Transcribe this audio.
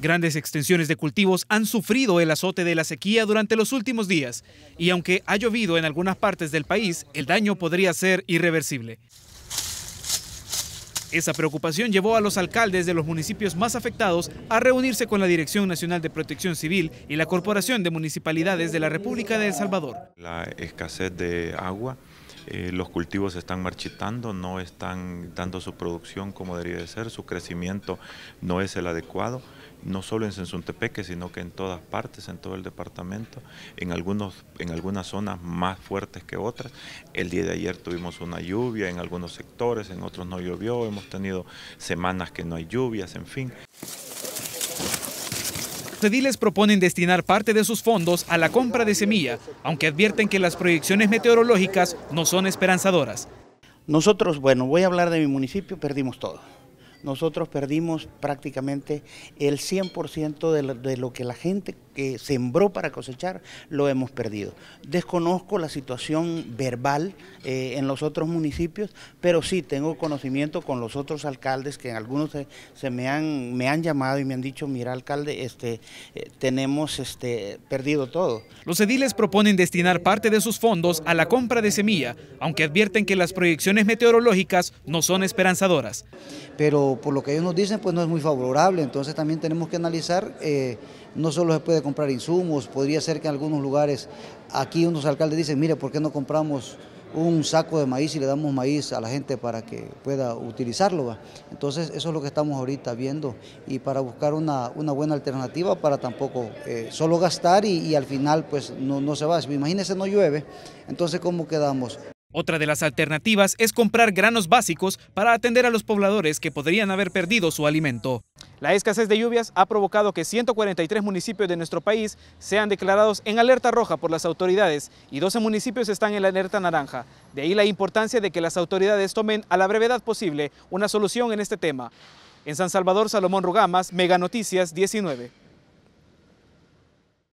Grandes extensiones de cultivos han sufrido el azote de la sequía durante los últimos días y aunque ha llovido en algunas partes del país, el daño podría ser irreversible. Esa preocupación llevó a los alcaldes de los municipios más afectados a reunirse con la Dirección Nacional de Protección Civil y la Corporación de Municipalidades de la República de El Salvador. La escasez de agua eh, los cultivos están marchitando, no están dando su producción como debería de ser, su crecimiento no es el adecuado, no solo en Sensuntepeque, sino que en todas partes, en todo el departamento, en, algunos, en algunas zonas más fuertes que otras. El día de ayer tuvimos una lluvia en algunos sectores, en otros no llovió, hemos tenido semanas que no hay lluvias, en fin les proponen destinar parte de sus fondos a la compra de semilla, aunque advierten que las proyecciones meteorológicas no son esperanzadoras. Nosotros, bueno, voy a hablar de mi municipio, perdimos todo nosotros perdimos prácticamente el 100% de lo, que la gente que sembró para cosechar, lo hemos perdido. Desconozco la situación verbal eh, en los otros municipios, pero sí tengo conocimiento con los otros alcaldes que en algunos se, me, han, llamado y me han dicho, mira alcalde, este, eh, tenemos este, perdido todo. Los ediles proponen destinar parte de sus fondos a la compra de semilla, aunque advierten que las proyecciones meteorológicas no son esperanzadoras. Pero por lo que ellos nos dicen, pues no es muy favorable. Entonces también tenemos que analizar, eh, no solo se puede comprar insumos, podría ser que en algunos lugares, aquí unos alcaldes dicen, mire, ¿por qué no compramos un saco de maíz y le damos maíz a la gente para que pueda utilizarlo. Entonces eso es lo que estamos ahorita viendo y para buscar una, buena alternativa para tampoco eh, solo gastar y, al final pues no, no se va. Imagínense no llueve, entonces ¿cómo quedamos? Otra de las alternativas es comprar granos básicos para atender a los pobladores que podrían haber perdido su alimento. La escasez de lluvias ha provocado que 143 municipios de nuestro país sean declarados en alerta roja por las autoridades y 12 municipios están en la alerta naranja. De ahí la importancia de que las autoridades tomen a la brevedad posible una solución en este tema. En San Salvador, Salomón Rugamas, Mega Noticias 19.